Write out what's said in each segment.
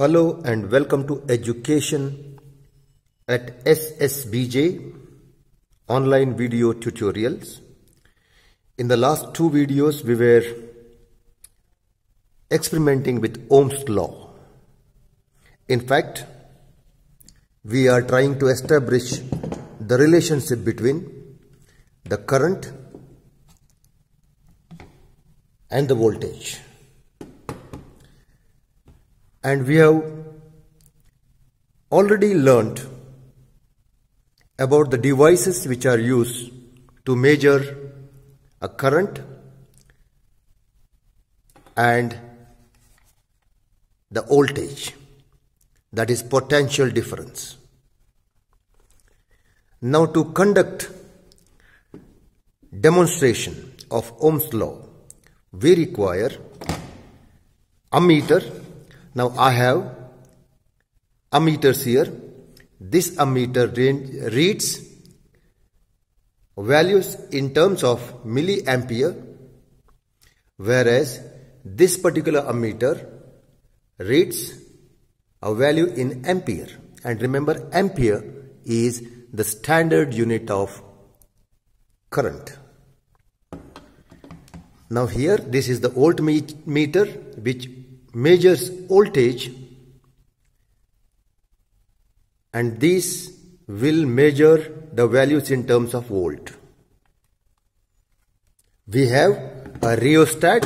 Hello and welcome to Education at SSBJ online video tutorials. In the last two videos we were experimenting with Ohm's law. In fact, we are trying to establish the relationship between the current and the voltage and we have already learnt about the devices which are used to measure a current and the voltage that is potential difference now to conduct demonstration of ohm's law we require ammeter now I have ammeters here. This ammeter reads values in terms of milliampere whereas this particular ammeter reads a value in ampere and remember ampere is the standard unit of current. Now here this is the volt meter which measures voltage and this will measure the values in terms of volt. We have a rheostat.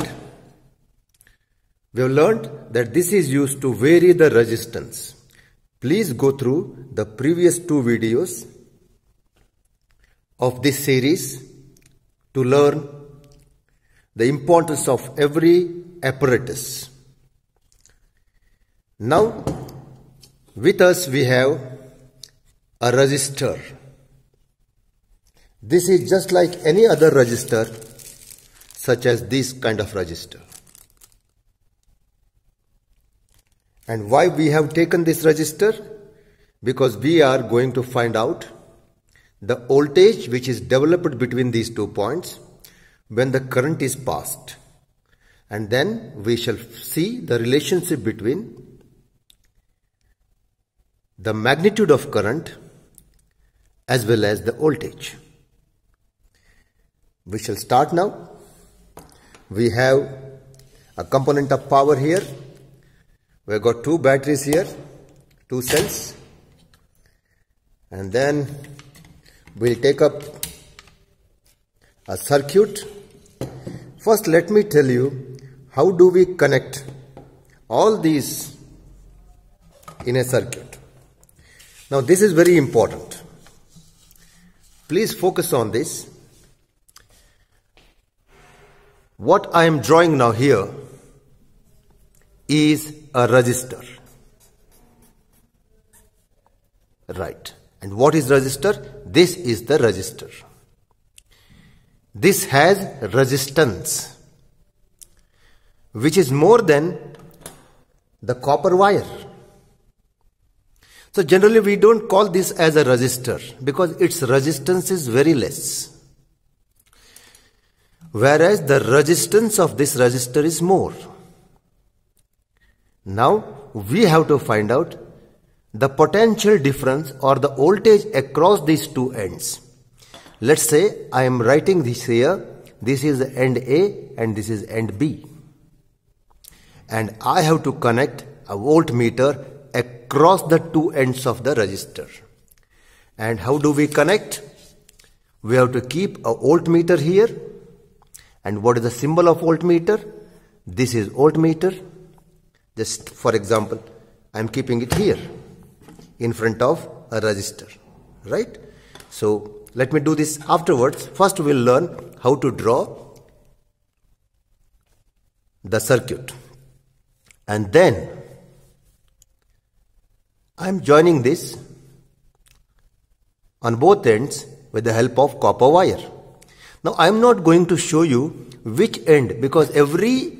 We have learned that this is used to vary the resistance. Please go through the previous two videos of this series to learn the importance of every apparatus. Now, with us we have a register. This is just like any other register, such as this kind of register. And why we have taken this register? Because we are going to find out the voltage which is developed between these two points when the current is passed. And then we shall see the relationship between the magnitude of current as well as the voltage. We shall start now. We have a component of power here. We have got two batteries here, two cells. And then we'll take up a circuit. First let me tell you how do we connect all these in a circuit. Now, this is very important. Please focus on this. What I am drawing now here is a register. Right. And what is register? This is the register. This has resistance, which is more than the copper wire. So generally we don't call this as a resistor because its resistance is very less. Whereas the resistance of this resistor is more. Now we have to find out the potential difference or the voltage across these two ends. Let's say I am writing this here. This is end A and this is end B. And I have to connect a voltmeter across the two ends of the resistor, And how do we connect? We have to keep a voltmeter here. And what is the symbol of voltmeter? This is voltmeter. Just for example, I am keeping it here in front of a resistor, right? So let me do this afterwards. First we'll learn how to draw the circuit. And then I am joining this on both ends with the help of copper wire. Now I am not going to show you which end because every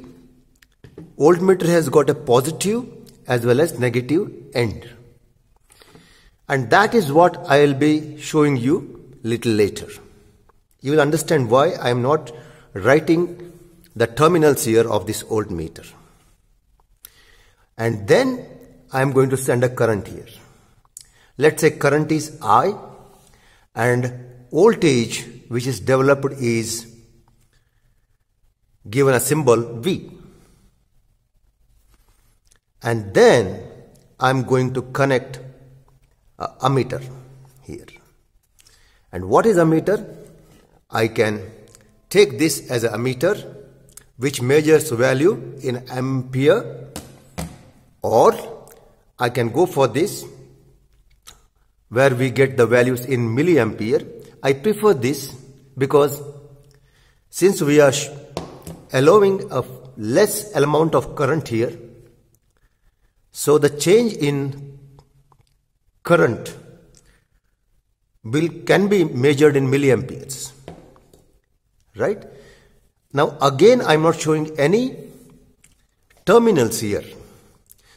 voltmeter has got a positive as well as negative end. And that is what I will be showing you little later. You will understand why I am not writing the terminals here of this voltmeter. And then I am going to send a current here. Let's say current is I and voltage which is developed is given a symbol V. And then I'm going to connect a ammeter here. And what is ammeter? I can take this as a ammeter which measures value in ampere or I can go for this where we get the values in milliampere. I prefer this because since we are allowing a less amount of current here, so the change in current will can be measured in milliamperes, right? Now again, I'm not showing any terminals here.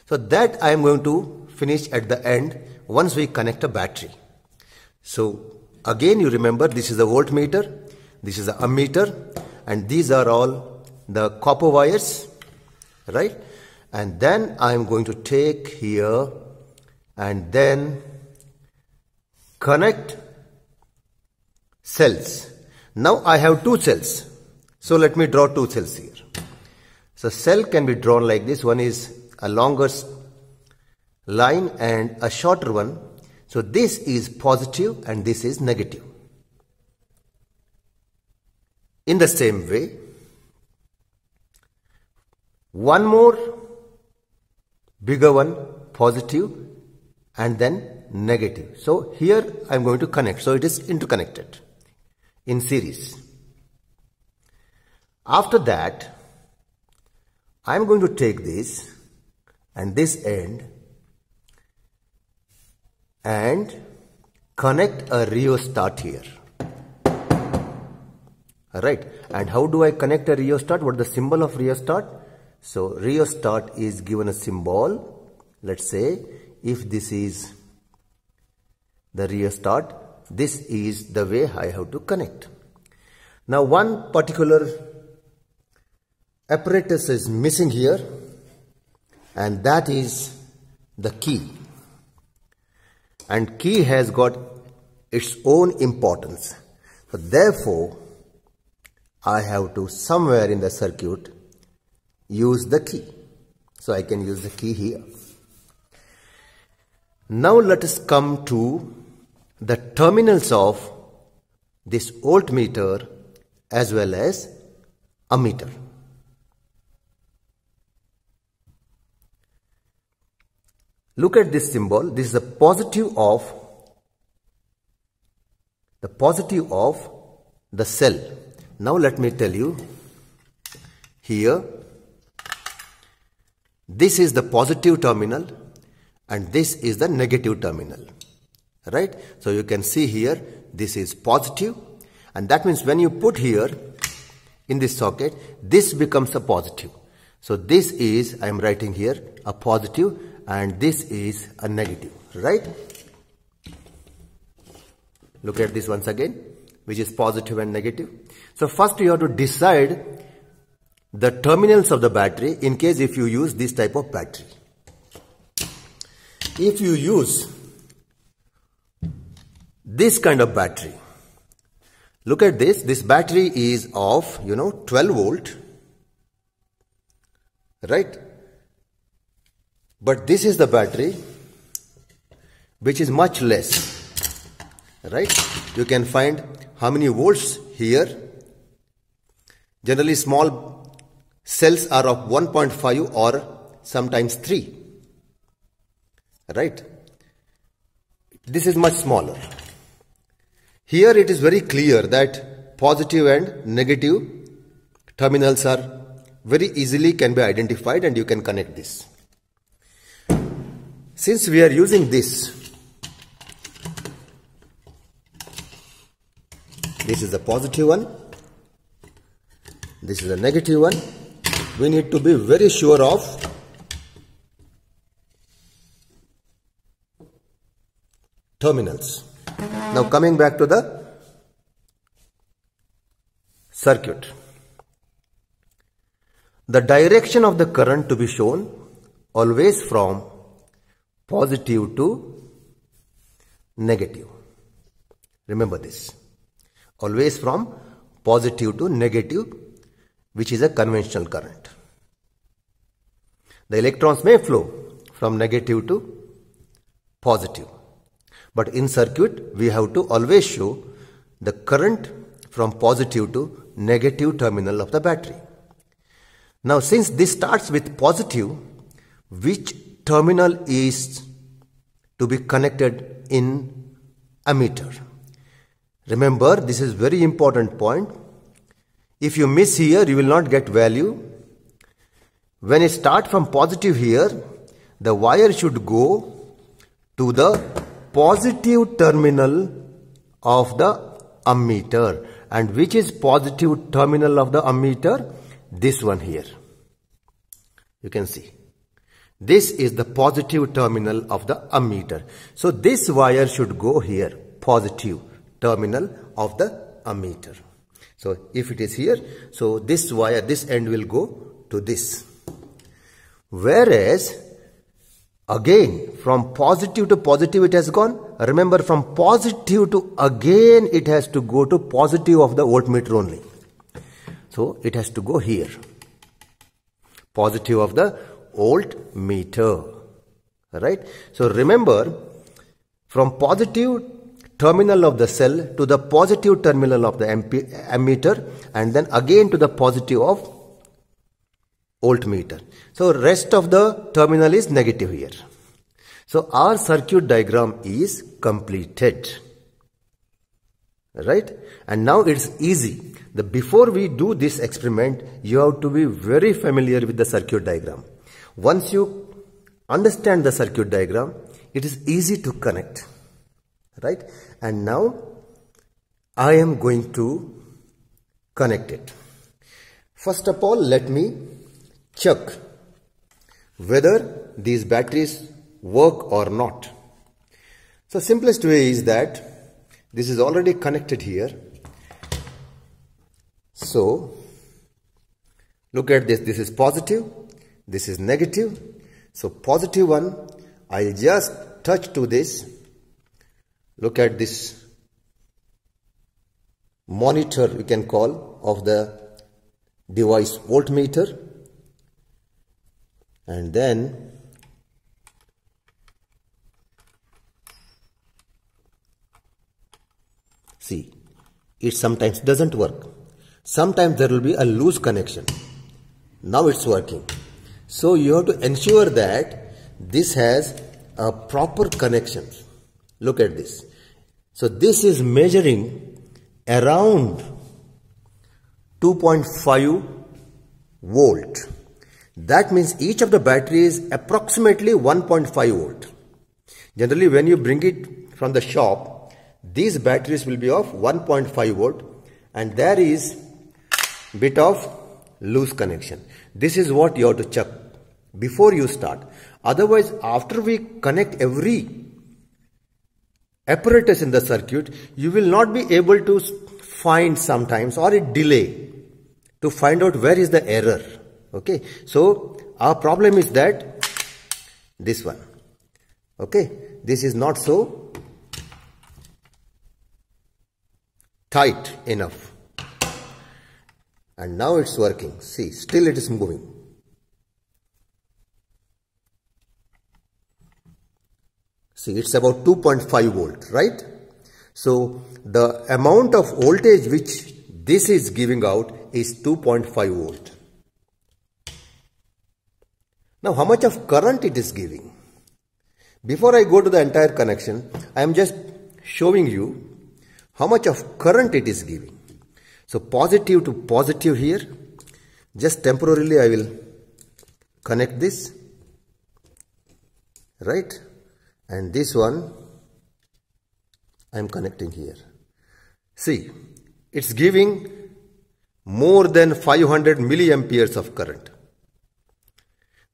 So that I am going to finish at the end once we connect a battery. So again you remember this is a voltmeter, this is a ammeter and these are all the copper wires, right? And then I am going to take here and then connect cells. Now I have two cells. So let me draw two cells here. So cell can be drawn like this. One is a longer line and a shorter one. So this is positive and this is negative. In the same way, one more bigger one positive and then negative. So here I am going to connect. So it is interconnected in series. After that, I am going to take this and this end and connect a rheostat here alright and how do I connect a rheostat what the symbol of rheostat so rheostat is given a symbol let's say if this is the rheostat this is the way I have to connect now one particular apparatus is missing here and that is the key and key has got its own importance so therefore I have to somewhere in the circuit use the key so I can use the key here now let us come to the terminals of this voltmeter as well as ammeter Look at this symbol. This is the positive of the positive of the cell. Now let me tell you here this is the positive terminal and this is the negative terminal right so you can see here this is positive and that means when you put here in this socket this becomes a positive so this is I am writing here a positive and this is a negative, right? Look at this once again, which is positive and negative. So first you have to decide the terminals of the battery in case if you use this type of battery. If you use this kind of battery, look at this, this battery is of, you know, 12 volt, right? But this is the battery which is much less. Right? You can find how many volts here. Generally small cells are of 1.5 or sometimes 3. Right? This is much smaller. Here it is very clear that positive and negative terminals are very easily can be identified and you can connect this since we are using this this is the positive one this is the negative one we need to be very sure of terminals now coming back to the circuit the direction of the current to be shown always from positive to negative. Remember this. Always from positive to negative, which is a conventional current. The electrons may flow from negative to positive. But in circuit, we have to always show the current from positive to negative terminal of the battery. Now, since this starts with positive, which terminal is to be connected in ammeter. Remember, this is very important point. If you miss here, you will not get value. When you start from positive here, the wire should go to the positive terminal of the ammeter. And which is positive terminal of the ammeter? This one here. You can see. This is the positive terminal of the ammeter. So this wire should go here, positive terminal of the ammeter. So if it is here, so this wire, this end will go to this. Whereas again from positive to positive it has gone. Remember from positive to again it has to go to positive of the voltmeter only. So it has to go here. Positive of the voltmeter. Right? So remember, from positive terminal of the cell to the positive terminal of the ammeter and then again to the positive of voltmeter. So rest of the terminal is negative here. So our circuit diagram is completed. Right? And now it's easy. The before we do this experiment, you have to be very familiar with the circuit diagram. Once you understand the circuit diagram, it is easy to connect. Right? And now I am going to connect it. First of all, let me check whether these batteries work or not. So simplest way is that this is already connected here. So look at this, this is positive this is negative. So positive 1, I'll just touch to this. Look at this monitor you can call of the device voltmeter and then see it sometimes doesn't work sometimes there will be a loose connection now it's working so you have to ensure that this has a proper connection. Look at this. So this is measuring around 2.5 volt. That means each of the batteries approximately 1.5 volt. Generally when you bring it from the shop, these batteries will be of 1.5 volt and there is bit of loose connection. This is what you have to check before you start. Otherwise, after we connect every apparatus in the circuit, you will not be able to find sometimes or a delay to find out where is the error. Okay. So, our problem is that this one. Okay. This is not so tight enough. And now it's working. See, still it is moving. See, it's about 2.5 volt, right? So, the amount of voltage which this is giving out is 2.5 volt. Now, how much of current it is giving? Before I go to the entire connection, I am just showing you how much of current it is giving. So, positive to positive here. Just temporarily I will connect this. Right? and this one I am connecting here. See, it's giving more than 500 milliamperes of current.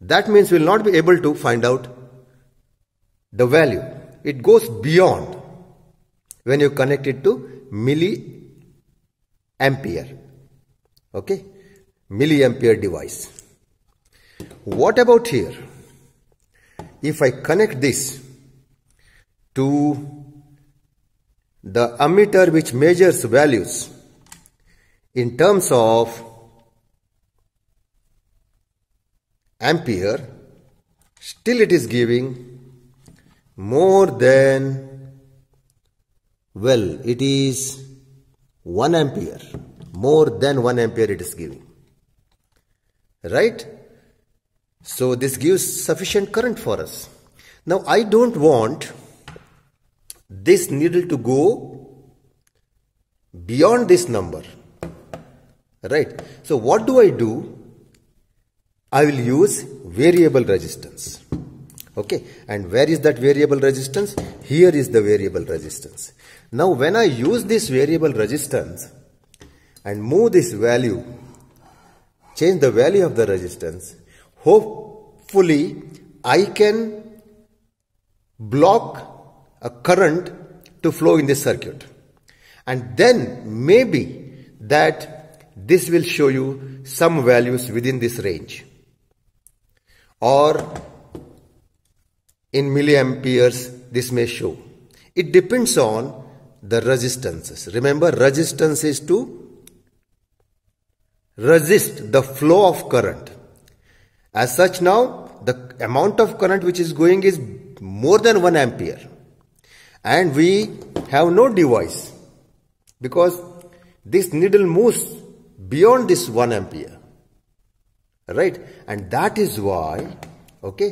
That means we'll not be able to find out the value. It goes beyond when you connect it to milliampere. Okay, milliampere device. What about here? If I connect this to the ammeter which measures values in terms of ampere still it is giving more than well it is 1 ampere more than 1 ampere it is giving right so this gives sufficient current for us now i don't want this needle to go beyond this number right so what do i do i will use variable resistance okay and where is that variable resistance here is the variable resistance now when i use this variable resistance and move this value change the value of the resistance hopefully i can block a current to flow in this circuit. And then maybe that this will show you some values within this range or in milliamperes this may show. It depends on the resistances. Remember resistance is to resist the flow of current. As such now the amount of current which is going is more than 1 ampere and we have no device because this needle moves beyond this 1 ampere right and that is why okay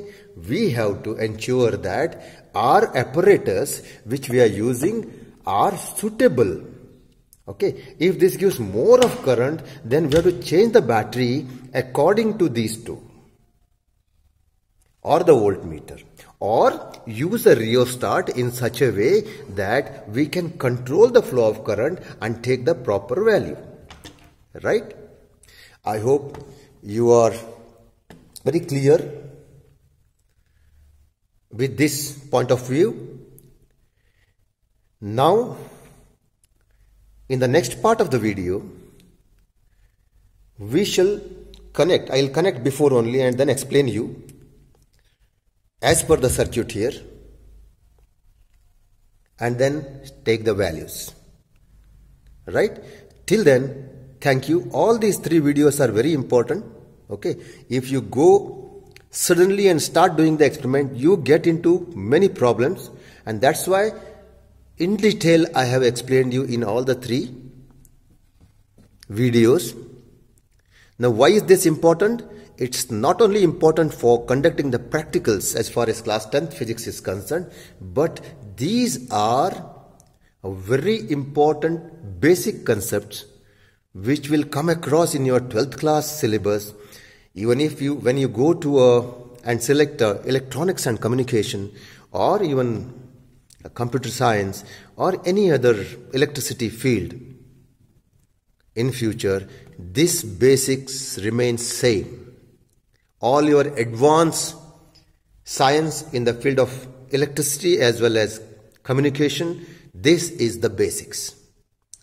we have to ensure that our apparatus which we are using are suitable okay if this gives more of current then we have to change the battery according to these two or the voltmeter or use a rheostat in such a way that we can control the flow of current and take the proper value right i hope you are very clear with this point of view now in the next part of the video we shall connect i will connect before only and then explain you as per the circuit here and then take the values right till then thank you all these three videos are very important okay if you go suddenly and start doing the experiment you get into many problems and that's why in detail i have explained you in all the three videos now why is this important it's not only important for conducting the practicals as far as class 10th physics is concerned, but these are very important basic concepts which will come across in your 12th class syllabus even if you when you go to a and select electronics and communication or even computer science or any other electricity field in future this basics remain same all your advanced science in the field of electricity as well as communication. This is the basics.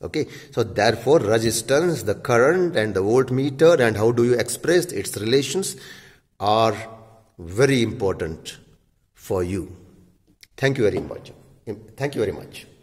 Okay, so therefore resistance, the current and the voltmeter and how do you express its relations are very important for you. Thank you very much. Thank you very much.